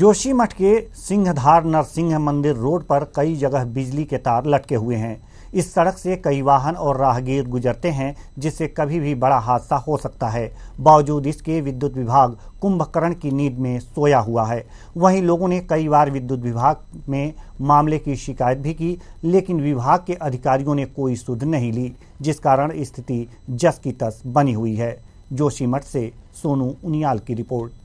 जोशीमठ के सिंहधार नरसिंह मंदिर रोड पर कई जगह बिजली के तार लटके हुए हैं इस सड़क से कई वाहन और राहगीर गुजरते हैं जिससे कभी भी बड़ा हादसा हो सकता है बावजूद इसके विद्युत विभाग कुंभकर्ण की नींद में सोया हुआ है वहीं लोगों ने कई बार विद्युत विभाग में मामले की शिकायत भी की लेकिन विभाग के अधिकारियों ने कोई सुध नहीं ली जिस कारण स्थिति जस की तस बनी हुई है जोशीमठ से सोनू उनियाल की रिपोर्ट